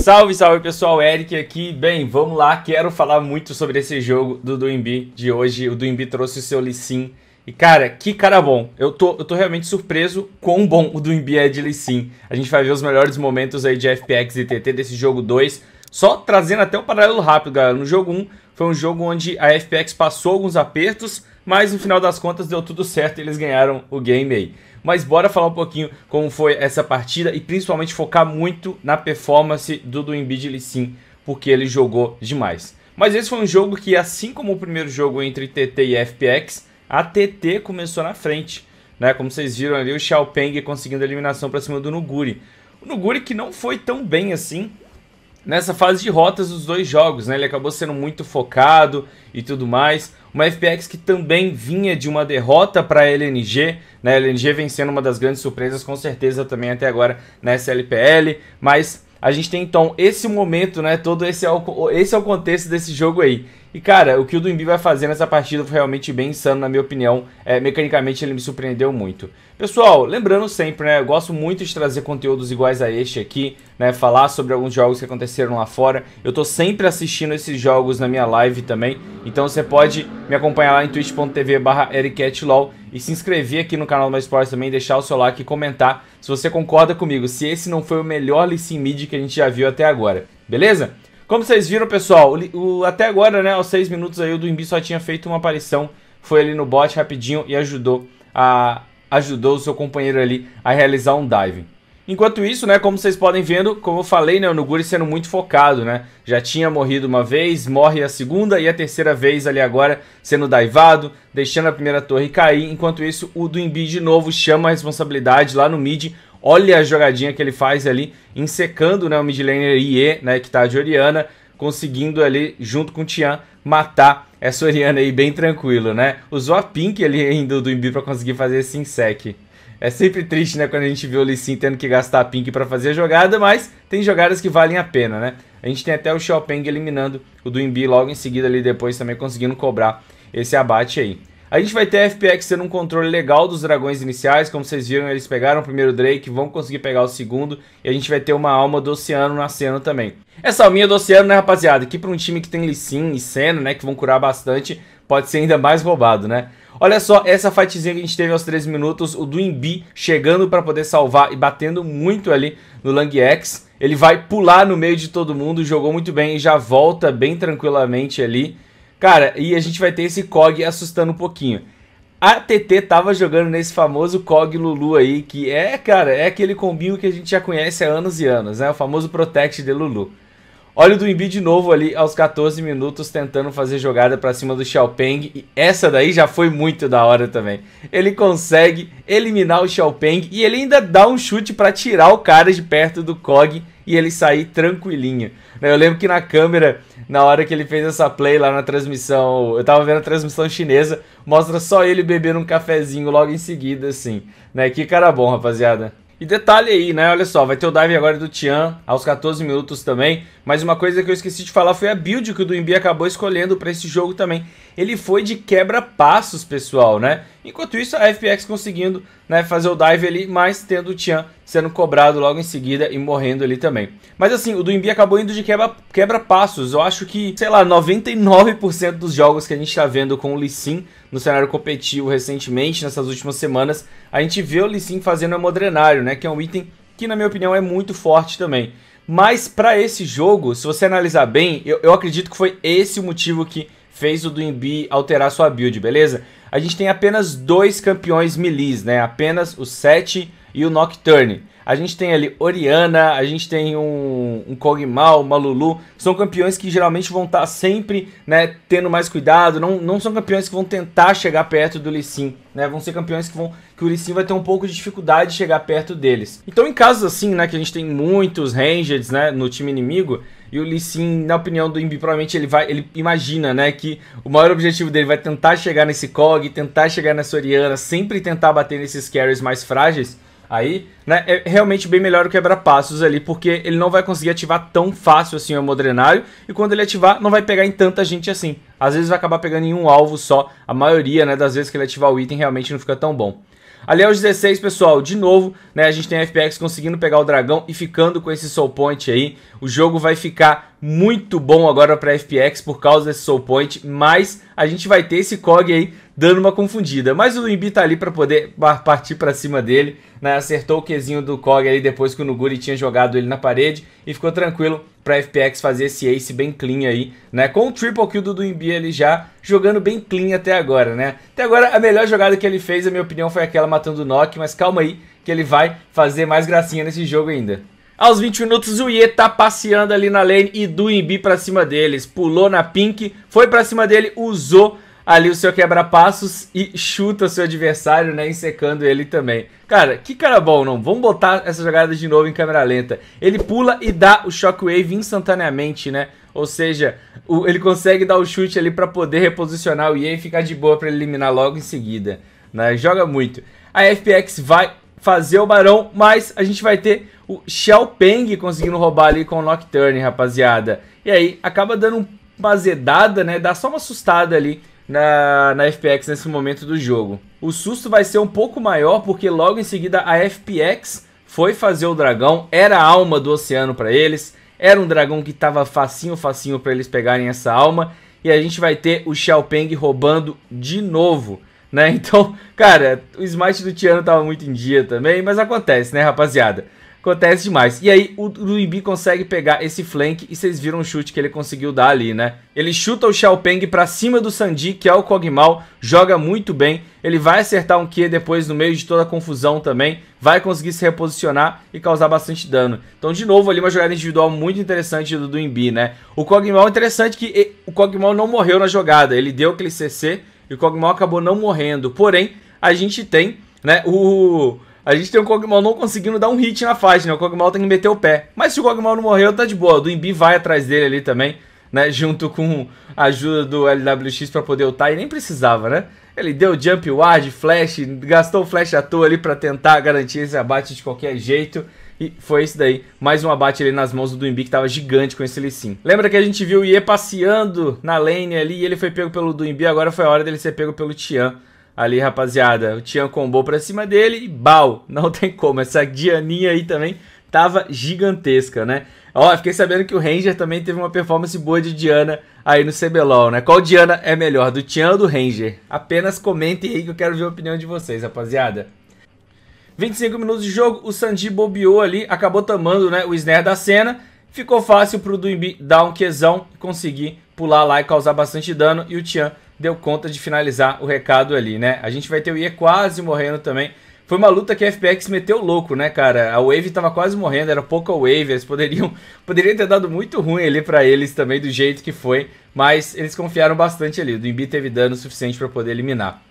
Salve, salve pessoal, Eric aqui. Bem, vamos lá, quero falar muito sobre esse jogo do Duimbi de hoje. O Duimbi trouxe o seu Lissin. E cara, que cara bom. Eu tô, eu tô realmente surpreso quão bom o Duimbi é de Lissin. A gente vai ver os melhores momentos aí de FPX e TT desse jogo 2. Só trazendo até um paralelo rápido, galera. No jogo 1 foi um jogo onde a FPX passou alguns apertos, mas no final das contas deu tudo certo e eles ganharam o game aí. Mas bora falar um pouquinho como foi essa partida e principalmente focar muito na performance do Duimbi de Sim, porque ele jogou demais. Mas esse foi um jogo que, assim como o primeiro jogo entre TT e FPX, a TT começou na frente. Né? Como vocês viram ali, o Xiaopeng conseguindo a eliminação para cima do Nuguri. O Nuguri que não foi tão bem assim, nessa fase de rotas dos dois jogos, né? Ele acabou sendo muito focado e tudo mais. Uma FPX que também vinha de uma derrota para a LNG, né? A LNG vencendo uma das grandes surpresas, com certeza, também até agora nessa LPL. Mas a gente tem então esse momento, né? Todo esse é o, esse é o contexto desse jogo aí. E, cara, o que o Dumbi vai fazer nessa partida foi realmente bem insano, na minha opinião. É, mecanicamente, ele me surpreendeu muito. Pessoal, lembrando sempre, né? Eu gosto muito de trazer conteúdos iguais a este aqui, né? Falar sobre alguns jogos que aconteceram lá fora. Eu tô sempre assistindo esses jogos na minha live também. Então você pode me acompanhar lá em twitch.tv barra e se inscrever aqui no canal do My também, deixar o seu like e comentar se você concorda comigo, se esse não foi o melhor Lissin Mid que a gente já viu até agora. Beleza? Como vocês viram, pessoal, o, o, até agora, né, aos 6 minutos aí, o Duimbi só tinha feito uma aparição. Foi ali no bot rapidinho e ajudou a ajudou o seu companheiro ali a realizar um dive. Enquanto isso, né, como vocês podem vendo, como eu falei, né, o Nuguri sendo muito focado, né? Já tinha morrido uma vez, morre a segunda e a terceira vez ali agora sendo daivado, deixando a primeira torre cair. Enquanto isso, o Duimbi de novo chama a responsabilidade lá no mid, Olha a jogadinha que ele faz ali, insecando né, o mid laner IE, né, que tá de Oriana, conseguindo ali, junto com o Tian, matar essa Oriana aí bem tranquilo, né? Usou a Pink ali ainda do Imbi pra conseguir fazer esse insec. É sempre triste, né, quando a gente vê o Lee Sin tendo que gastar a Pink para fazer a jogada, mas tem jogadas que valem a pena, né? A gente tem até o Xiaopeng eliminando o do Imbi logo em seguida ali depois também conseguindo cobrar esse abate aí. A gente vai ter a FPX sendo um controle legal dos dragões iniciais, como vocês viram, eles pegaram o primeiro Drake, vão conseguir pegar o segundo, e a gente vai ter uma alma do Oceano nascendo também. Essa alminha do Oceano, né, rapaziada, que pra um time que tem Lee Sin e Senna, né, que vão curar bastante, pode ser ainda mais roubado, né? Olha só essa fightzinha que a gente teve aos 13 minutos, o Duimbi chegando para poder salvar e batendo muito ali no Lang X. Ele vai pular no meio de todo mundo, jogou muito bem e já volta bem tranquilamente ali. Cara, e a gente vai ter esse COG assustando um pouquinho. A TT tava jogando nesse famoso COG Lulu aí, que é, cara, é aquele combinho que a gente já conhece há anos e anos, né? O famoso Protect de Lulu. Olha o Duimbi de novo ali aos 14 minutos tentando fazer jogada para cima do Xiaopeng. E essa daí já foi muito da hora também. Ele consegue eliminar o Xiaopeng e ele ainda dá um chute para tirar o cara de perto do COG e ele sair tranquilinho. Eu lembro que na câmera, na hora que ele fez essa play lá na transmissão, eu tava vendo a transmissão chinesa, mostra só ele bebendo um cafezinho logo em seguida, assim. Né? Que cara bom, rapaziada. E detalhe aí, né? Olha só, vai ter o dive agora do Tian aos 14 minutos também. Mas uma coisa que eu esqueci de falar foi a build que o Duimbi acabou escolhendo para esse jogo também ele foi de quebra-passos, pessoal, né? Enquanto isso, a FPX conseguindo né, fazer o dive ali, mas tendo o Tian sendo cobrado logo em seguida e morrendo ali também. Mas assim, o do acabou indo de quebra-passos. Quebra Eu acho que, sei lá, 99% dos jogos que a gente está vendo com o Lee Sin no cenário competitivo recentemente, nessas últimas semanas, a gente vê o Lee Sin fazendo hemodrenário, né? Que é um item que, na minha opinião, é muito forte também. Mas para esse jogo, se você analisar bem, eu, eu, acredito que foi esse o motivo que fez o do B alterar sua build, beleza? A gente tem apenas dois campeões melees, né? Apenas o Sete e o Nocturne. A gente tem ali Oriana, a gente tem um, um Kog'Maw, uma Lulu. São campeões que geralmente vão estar tá sempre né, tendo mais cuidado. Não, não são campeões que vão tentar chegar perto do Lee Sin, né? Vão ser campeões que, vão, que o Lee Sin vai ter um pouco de dificuldade de chegar perto deles. Então em casos assim, né, que a gente tem muitos Rangers né, no time inimigo... E o Lee Sin, na opinião do Imbi, provavelmente ele vai, ele imagina, né, que o maior objetivo dele vai tentar chegar nesse Kog, tentar chegar nessa Oriana, sempre tentar bater nesses carries mais frágeis. Aí, né, é realmente bem melhor o quebra-passos ali, porque ele não vai conseguir ativar tão fácil assim o Modrenário, e quando ele ativar, não vai pegar em tanta gente assim. Às vezes vai acabar pegando em um alvo só, a maioria, né, das vezes que ele ativar o item realmente não fica tão bom. Ali aos é 16, pessoal, de novo, né, a gente tem a FPX conseguindo pegar o dragão e ficando com esse soul point aí. O jogo vai ficar muito bom agora para FPX por causa desse Soul Point, mas a gente vai ter esse Kog aí dando uma confundida. Mas o Imbi tá ali para poder partir para cima dele, né? Acertou o Qzinho do Kog ali depois que o Nuguri tinha jogado ele na parede e ficou tranquilo para FPX fazer esse ace bem clean aí, né? Com o triple kill do Duimbi ele já jogando bem clean até agora, né? Até agora a melhor jogada que ele fez, na minha opinião, foi aquela matando o Nock, mas calma aí que ele vai fazer mais gracinha nesse jogo ainda. Aos 20 minutos, o Ie tá passeando ali na lane e Duimbi pra cima deles. Pulou na pink, foi pra cima dele, usou ali o seu quebra-passos e chuta seu adversário, né? Ensecando ele também. Cara, que cara bom, não? Vamos botar essa jogada de novo em câmera lenta. Ele pula e dá o Shockwave instantaneamente, né? Ou seja, o, ele consegue dar o chute ali para poder reposicionar o Ie e ficar de boa para eliminar logo em seguida. Né? Joga muito. A FPX vai fazer o Barão, mas a gente vai ter o Xiaopeng conseguindo roubar ali com o Nocturne, rapaziada. E aí acaba dando uma azedada, né? Dá só uma assustada ali na, na FPX nesse momento do jogo. O susto vai ser um pouco maior porque logo em seguida a FPX foi fazer o dragão, era a alma do oceano para eles, era um dragão que tava facinho, facinho para eles pegarem essa alma, e a gente vai ter o Xiaopeng roubando de novo, né? Então, cara, o smite do Tiano tava muito em dia também, mas acontece, né, rapaziada? Acontece demais. E aí o Luimbi consegue pegar esse flank e vocês viram o chute que ele conseguiu dar ali, né? Ele chuta o Xiaopeng pra cima do Sandi, que é o Kog'Maw, joga muito bem. Ele vai acertar um Q depois no meio de toda a confusão também. Vai conseguir se reposicionar e causar bastante dano. Então, de novo, ali uma jogada individual muito interessante do Duimbi, né? O Kog'Maw é interessante que o Kog'Maw não morreu na jogada. Ele deu aquele CC e o Kog'Maw acabou não morrendo. Porém, a gente tem né, o a gente tem o Cogmal não conseguindo dar um hit na faixa, né? O Cogmal tem que meter o pé. Mas se o Cogmal não morreu, tá de boa. O Dumbi vai atrás dele ali também, né? Junto com a ajuda do LWX pra poder ultar. E nem precisava, né? Ele deu jump ward, flash, gastou flash à toa ali pra tentar garantir esse abate de qualquer jeito. E foi isso daí. Mais um abate ali nas mãos do Dumbi que tava gigante com esse Lissim. Lembra que a gente viu o Ye passeando na lane ali e ele foi pego pelo Dumbi. agora foi a hora dele ser pego pelo Tian ali, rapaziada. O Tian combou pra cima dele e bal, não tem como. Essa Dianinha aí também tava gigantesca, né? Ó, fiquei sabendo que o Ranger também teve uma performance boa de Diana aí no CBLOL, né? Qual Diana é melhor, do Tian ou do Ranger? Apenas comentem aí que eu quero ver a opinião de vocês, rapaziada. 25 minutos de jogo, o Sanji bobeou ali, acabou tomando né, o snare da cena. Ficou fácil pro Duimbi dar um quesão e conseguir pular lá e causar bastante dano. E o Tian deu conta de finalizar o recado ali, né? A gente vai ter o Ie quase morrendo também. Foi uma luta que a FPX meteu louco, né, cara? A Wave tava quase morrendo, era pouca Wave, eles poderiam, poderiam ter dado muito ruim ali para eles também, do jeito que foi, mas eles confiaram bastante ali. O Imbi teve dano suficiente para poder eliminar.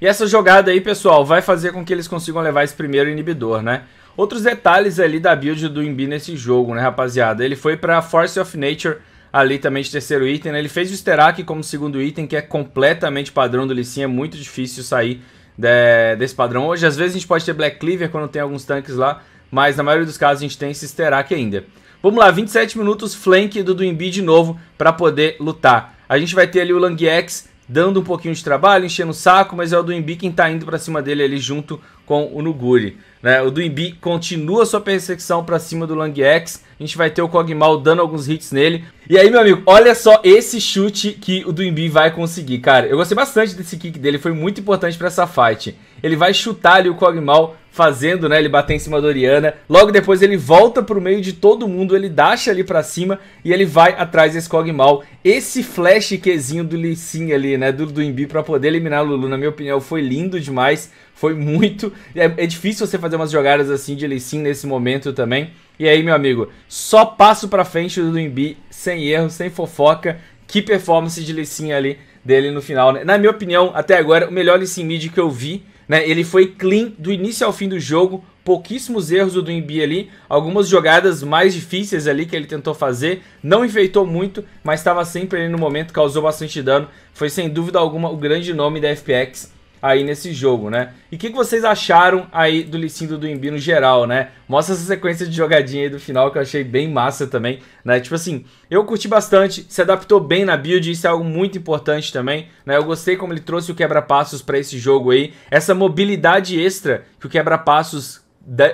E essa jogada aí, pessoal, vai fazer com que eles consigam levar esse primeiro inibidor, né? Outros detalhes ali da build do Imbi nesse jogo, né, rapaziada? Ele foi pra Force of Nature ali também de terceiro item. Né? Ele fez o Sterak como segundo item, que é completamente padrão do Lissin, é muito difícil sair de, desse padrão. Hoje, às vezes, a gente pode ter Black Cleaver quando tem alguns tanques lá, mas na maioria dos casos a gente tem esse Sterak ainda. Vamos lá, 27 minutos, flank do Duimbi de novo para poder lutar. A gente vai ter ali o Langiex dando um pouquinho de trabalho, enchendo o saco, mas é o Duimbi quem tá indo para cima dele ali junto com o Nuguri. Né? O Duimbi continua sua perseguição para cima do X. A gente vai ter o Cogmal dando alguns hits nele. E aí, meu amigo, olha só esse chute que o Duimbi vai conseguir, cara. Eu gostei bastante desse kick dele, foi muito importante para essa fight. Ele vai chutar ali o Cogmal fazendo, né, ele bater em cima da Oriana. Logo depois ele volta pro meio de todo mundo, ele dasha ali para cima e ele vai atrás desse Cogmal. Esse flash Qzinho do Lee Sin ali, né, do Duimbi para poder eliminar o Lulu, na minha opinião, foi lindo demais. Foi muito... é, é difícil você fazer fazer umas jogadas assim de Lee Sin nesse momento também. E aí, meu amigo, só passo pra frente do Imbi, sem erro, sem fofoca. Que performance de Lee Sin ali dele no final. Né? Na minha opinião, até agora, o melhor Lee Sin mid que eu vi. Né? Ele foi clean do início ao fim do jogo, pouquíssimos erros do Duimbi ali, algumas jogadas mais difíceis ali que ele tentou fazer, não enfeitou muito, mas estava sempre ali no momento, causou bastante dano. Foi sem dúvida alguma o grande nome da FPX aí nesse jogo, né? E o que, que, vocês acharam aí do Licindo do Imbi no geral, né? Mostra essa sequência de jogadinha aí do final que eu achei bem massa também, né? Tipo assim, eu curti bastante, se adaptou bem na build, isso é algo muito importante também, né? Eu gostei como ele trouxe o quebra-passos para esse jogo aí, essa mobilidade extra que o quebra-passos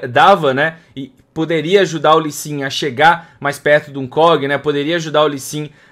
dava, né? E poderia ajudar o Lee a chegar mais perto do um Kog, né? Poderia ajudar o Lee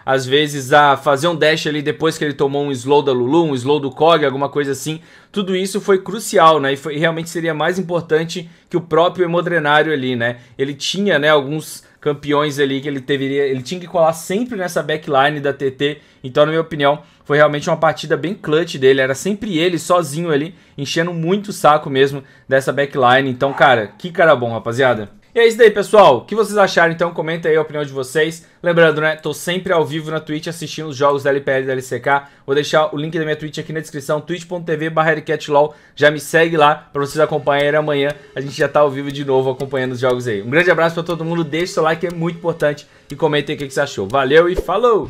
às vezes, a fazer um dash ali depois que ele tomou um slow da Lulu, um slow do Kog, alguma coisa assim. Tudo isso foi crucial, né? E foi, realmente seria mais importante que o próprio Hemodrenário ali, né? Ele tinha, né, alguns campeões ali que ele deveria, ele tinha que colar sempre nessa backline da TT. Então, na minha opinião, foi realmente uma partida bem clutch dele, era sempre ele sozinho ali, enchendo muito o saco mesmo dessa backline. Então, cara, que cara bom, rapaziada. E é isso daí, pessoal. O que vocês acharam, então? Comenta aí a opinião de vocês. Lembrando, né? Tô sempre ao vivo na Twitch assistindo os jogos da LPL e da LCK. Vou deixar o link da minha Twitch aqui na descrição, twitch.tv LCatLol. Já me segue lá pra vocês acompanharem amanhã. A gente já tá ao vivo de novo acompanhando os jogos aí. Um grande abraço pra todo mundo. Deixe seu like, é muito importante. E aí o que você achou. Valeu e falou!